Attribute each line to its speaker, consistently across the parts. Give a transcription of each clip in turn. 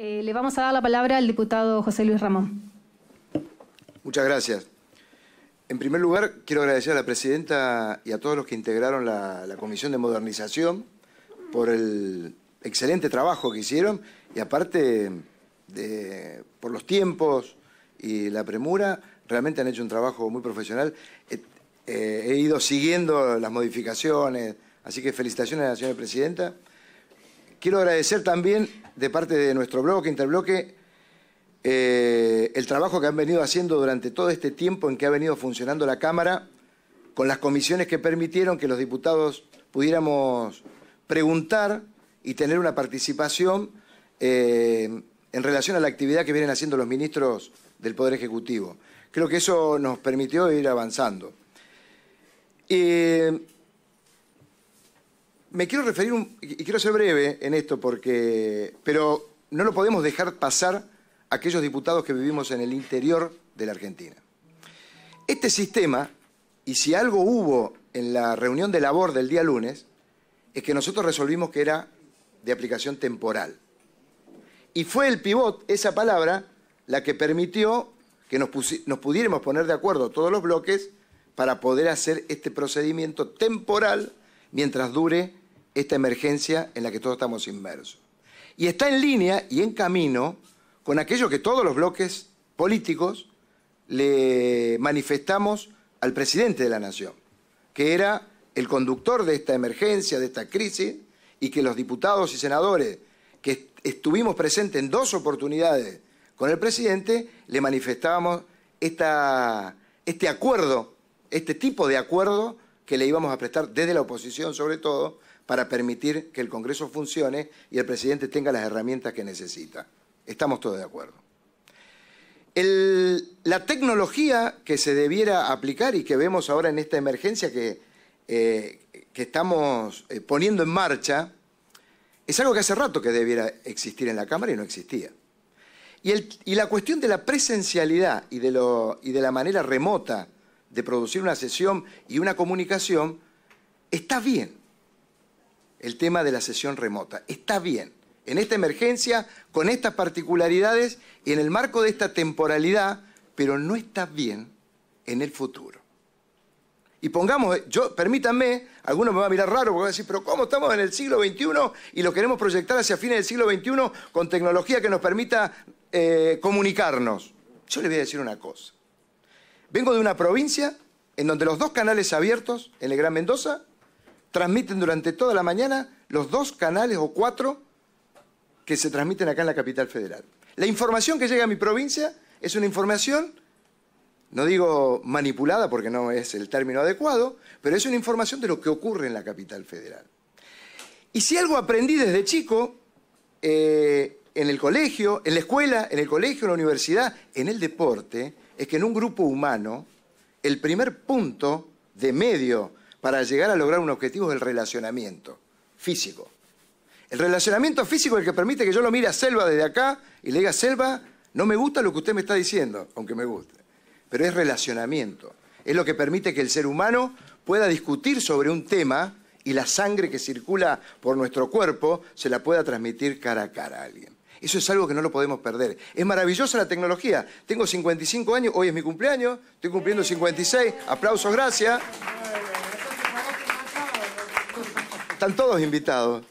Speaker 1: Eh, le vamos a dar la palabra al diputado José Luis Ramón. Muchas gracias. En primer lugar, quiero agradecer a la presidenta y a todos los que integraron la, Comisión de Modernización por el excelente trabajo que hicieron y aparte por los tiempos y la premura, realmente han hecho un trabajo muy profesional. Eh, eh, he ido siguiendo las modificaciones, así que felicitaciones a la señora presidenta. Quiero agradecer también de parte de nuestro bloque, Interbloque, eh, el trabajo que han venido haciendo durante todo este tiempo en que ha venido funcionando la Cámara, con las comisiones que permitieron que los diputados pudiéramos preguntar y tener una participación eh, en relación a la actividad que vienen haciendo los ministros del Poder Ejecutivo. Creo que eso nos permitió ir avanzando. Y... Eh, me quiero referir, y quiero ser breve en esto, porque, pero no lo podemos dejar pasar a aquellos diputados que vivimos en el interior de la Argentina. Este sistema, y si algo hubo en la reunión de labor del día lunes, es que nosotros resolvimos que era de aplicación temporal. Y fue el pivot, esa palabra, la que permitió que nos pudiéramos poner de acuerdo todos los bloques para poder hacer este procedimiento temporal mientras dure esta emergencia en la que todos estamos inmersos. Y está en línea y en camino con aquello que todos los bloques políticos le manifestamos al presidente de la Nación, que era el conductor de esta emergencia, de esta crisis, y que los diputados y senadores que estuvimos presentes en dos oportunidades con el presidente, le manifestábamos esta, este acuerdo, este tipo de acuerdo que le íbamos a prestar desde la oposición sobre todo, para permitir que el Congreso funcione y el presidente tenga las herramientas que necesita. Estamos todos de acuerdo. la tecnología que se debiera aplicar y que vemos ahora en esta emergencia que, eh, estamos eh, poniendo en marcha es algo que hace rato que debiera existir en la Cámara y no existía. Y, la cuestión de la presencialidad y de la manera remota de producir una sesión y una comunicación está bien el tema de la sesión remota. Está bien, en esta emergencia, con estas particularidades y en el marco de esta temporalidad, pero no está bien en el futuro. Y pongamos, eh, yo, permítanme, algunos me van a mirar raro porque van a decir, pero ¿cómo estamos en el siglo XXI y lo queremos proyectar hacia fines del siglo XXI con tecnología que nos permita eh, comunicarnos? Yo les voy a decir una cosa. Vengo de una provincia en donde los dos canales abiertos en el Gran Mendoza transmiten durante toda la mañana los dos canales o cuatro que se transmiten acá en la capital federal. La información que llega a mi provincia es una información, no digo manipulada porque no es el término adecuado, pero es una información de lo que ocurre en la capital federal. Y si algo aprendí desde chico, eh, en el colegio, en la escuela, en el colegio, en la universidad, en el deporte, es que en un grupo humano, el primer punto de medio para llegar a lograr un objetivo es el relacionamiento físico. El relacionamiento físico es el que permite que yo lo mire a Selva desde acá y le diga, Selva, no me gusta lo que usted me está diciendo, aunque me guste. Pero es relacionamiento. Es lo que permite que el ser humano pueda discutir sobre un tema y la sangre que circula por nuestro cuerpo se la pueda transmitir cara a cara a alguien. Eso es algo que no lo podemos perder. Es maravillosa la tecnología. Tengo 55 años, hoy es mi cumpleaños, estoy cumpliendo 56. Aplausos, gracias. Están todos invitados.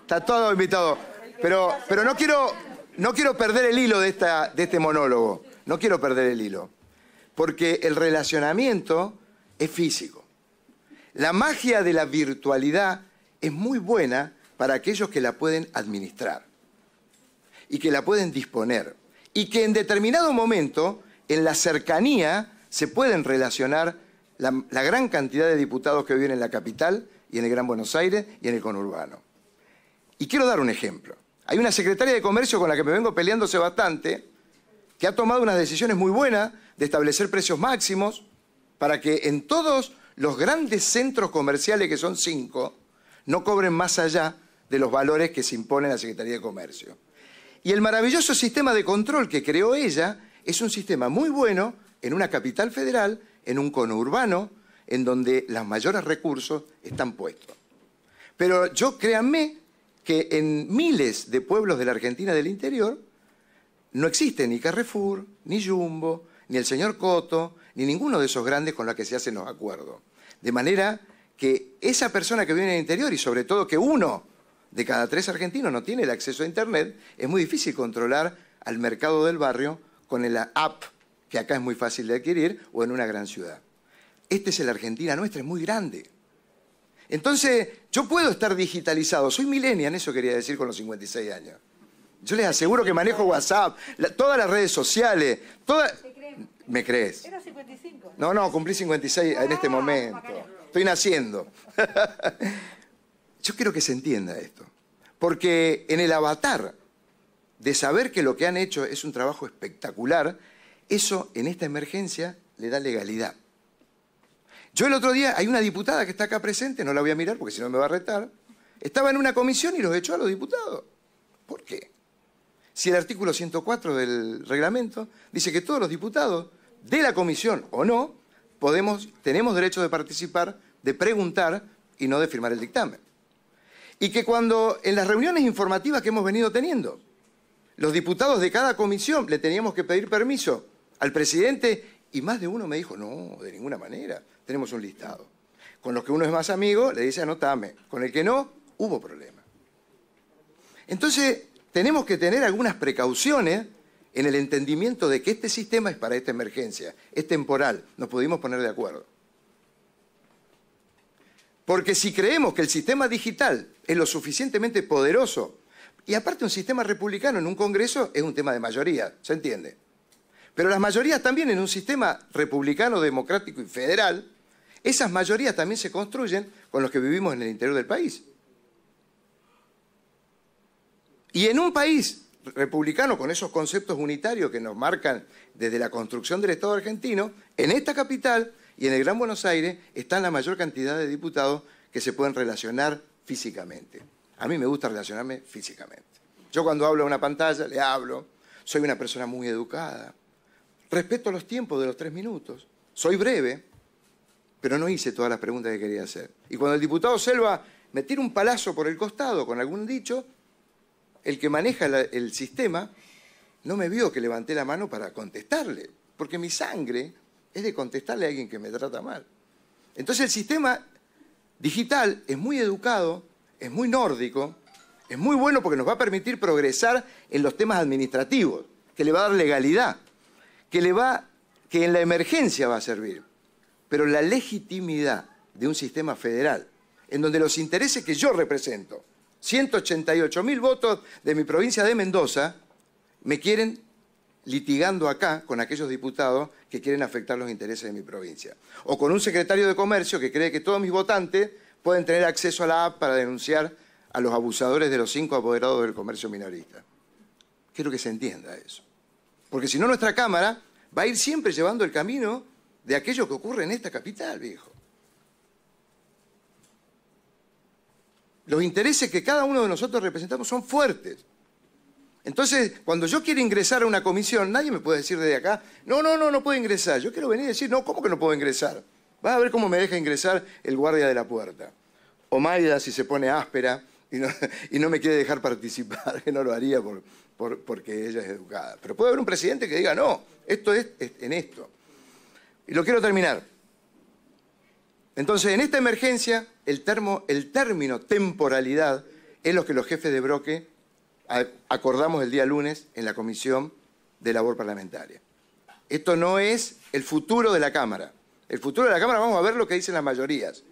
Speaker 1: Está todos invitados, Pero, pero no, quiero, no quiero perder el hilo de, esta, de este monólogo. No quiero perder el hilo. Porque el relacionamiento es físico. La magia de la virtualidad es muy buena para aquellos que la pueden administrar y que la pueden disponer y que en determinado momento, en la cercanía, se pueden relacionar la, gran cantidad de diputados que viven en la capital y en el Gran Buenos Aires y en el conurbano. Y quiero dar un ejemplo. Hay una secretaria de Comercio con la que me vengo peleándose bastante, que ha tomado unas decisiones muy buenas de establecer precios máximos para que en todos los grandes centros comerciales, que son cinco, no cobren más allá de los valores que se impone la Secretaría de Comercio. Y el maravilloso sistema de control que creó ella es un sistema muy bueno en una capital federal en un cono urbano, en donde los mayores recursos están puestos. Pero yo créanme que en miles de pueblos de la Argentina del interior no existe ni Carrefour, ni Jumbo, ni el señor Coto, ni ninguno de esos grandes con los que se hacen los acuerdos. De manera que esa persona que vive en el interior y sobre todo que uno de cada tres argentinos no tiene el acceso a Internet, es muy difícil controlar al mercado del barrio con la app que acá es muy fácil de adquirir, o en una gran ciudad. Este es el Argentina nuestra, es muy grande. Entonces, yo puedo estar digitalizado, soy millennial, eso quería decir con los 56 años. Yo les aseguro que manejo WhatsApp, todas las redes sociales, todas... ¿Me crees? Era 55. No, no, cumplí 56 en este ah, momento. Estoy naciendo. Yo quiero que se entienda esto. Porque en el avatar de saber que lo que han hecho es un trabajo espectacular, eso en esta emergencia le da legalidad. Yo el otro día, hay una diputada que está acá presente, no la voy a mirar porque si no me va a retar, estaba en una comisión y los echó a los diputados. ¿Por qué? Si el artículo 104 del reglamento dice que todos los diputados de la comisión o no, podemos, tenemos derecho de participar, de preguntar y no de firmar el dictamen. Y que cuando en las reuniones informativas que hemos venido teniendo, los diputados de cada comisión le teníamos que pedir permiso al presidente y más de uno me dijo, no, de ninguna manera, tenemos un listado. Con los que uno es más amigo, le dice, anotame. Con el que no, hubo problema. Entonces, tenemos que tener algunas precauciones en el entendimiento de que este sistema es para esta emergencia, es temporal, nos pudimos poner de acuerdo. Porque si creemos que el sistema digital es lo suficientemente poderoso, y aparte un sistema republicano en un Congreso es un tema de mayoría, ¿se entiende? Pero las mayorías también en un sistema republicano, democrático y federal, esas mayorías también se construyen con los que vivimos en el interior del país. Y en un país republicano con esos conceptos unitarios que nos marcan desde la construcción del Estado argentino, en esta capital y en el Gran Buenos Aires están la mayor cantidad de diputados que se pueden relacionar físicamente. A mí me gusta relacionarme físicamente. Yo cuando hablo a una pantalla, le hablo, soy una persona muy educada, Respeto los tiempos de los tres minutos. Soy breve, pero no hice todas las preguntas que quería hacer. Y cuando el diputado Selva me tira un palazo por el costado con algún dicho, el que maneja el sistema no me vio que levanté la mano para contestarle, porque mi sangre es de contestarle a alguien que me trata mal. Entonces el sistema digital es muy educado, es muy nórdico, es muy bueno porque nos va a permitir progresar en los temas administrativos, que le va a dar legalidad que, le va, que en la emergencia va a servir, pero la legitimidad de un sistema federal, en donde los intereses que yo represento, 188 mil votos de mi provincia de Mendoza, me quieren litigando acá con aquellos diputados que quieren afectar los intereses de mi provincia. O con un secretario de comercio que cree que todos mis votantes pueden tener acceso a la app para denunciar a los abusadores de los cinco apoderados del comercio minorista. Quiero que se entienda eso. Porque si no, nuestra Cámara va a ir siempre llevando el camino de aquello que ocurre en esta capital, viejo. Los intereses que cada uno de nosotros representamos son fuertes. Entonces, cuando yo quiero ingresar a una comisión, nadie me puede decir desde acá, no, no, no, no puedo ingresar. Yo quiero venir y decir, no, ¿cómo que no puedo ingresar? Va a ver cómo me deja ingresar el guardia de la puerta. O Maida si se pone áspera y y no me quiere dejar participar, que no lo haría por, porque ella es educada. Pero puede haber un presidente que diga, no, esto es, en esto. Y lo quiero terminar. Entonces, en esta emergencia, el, termo, el término temporalidad es lo que los jefes de broque acordamos el día lunes en la Comisión de Labor Parlamentaria. Esto no es el futuro de la Cámara. El futuro de la Cámara vamos a ver lo que dicen las mayorías.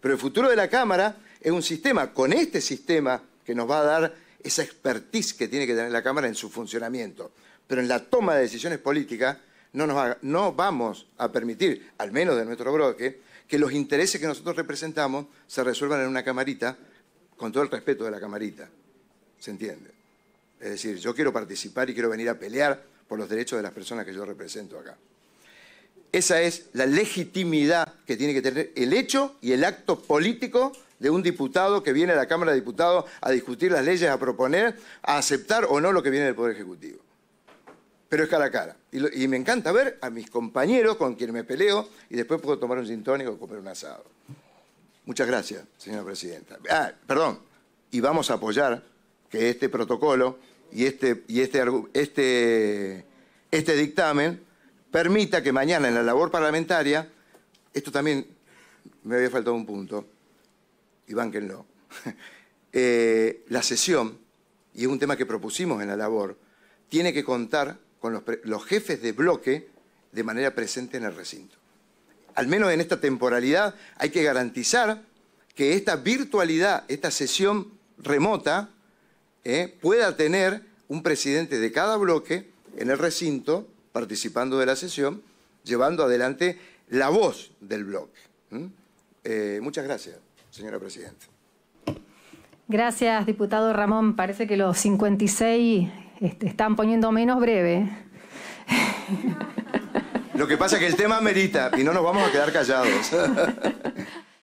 Speaker 1: Pero el futuro de la Cámara es un sistema, con este sistema que nos va a dar esa expertise que tiene que tener la Cámara en su funcionamiento. Pero en la toma de decisiones políticas no, vamos a permitir, al menos de nuestro bloque, que los intereses que nosotros representamos se resuelvan en una camarita, con todo el respeto de la camarita. ¿Se entiende? Es decir, yo quiero participar y quiero venir a pelear por los derechos de las personas que yo represento acá. Esa es la legitimidad que tiene que tener el hecho y el acto político de un diputado que viene a la Cámara de Diputados a discutir las leyes, a proponer, a aceptar o no lo que viene del Poder Ejecutivo. Pero es cara a cara. Y, me encanta ver a mis compañeros con quienes me peleo y después puedo tomar un sintónico o comer un asado. Muchas gracias, señora presidenta. Ah, perdón. Y vamos a apoyar que este protocolo y este, y este, este, este dictamen permita que mañana en la labor parlamentaria, esto también me había faltado un punto, y bánquenlo. Eh, la sesión, y es un tema que propusimos en la labor, tiene que contar con los, jefes de bloque de manera presente en el recinto. Al menos en esta temporalidad hay que garantizar que esta virtualidad, esta sesión remota, eh, pueda tener un presidente de cada bloque en el recinto, participando de la sesión, llevando adelante la voz del bloque. ¿Mm? Eh, muchas gracias señora Presidenta. Gracias, diputado Ramón. Parece que los 56 este, están poniendo menos breve. Lo que pasa es que el tema merita y no nos vamos a quedar callados.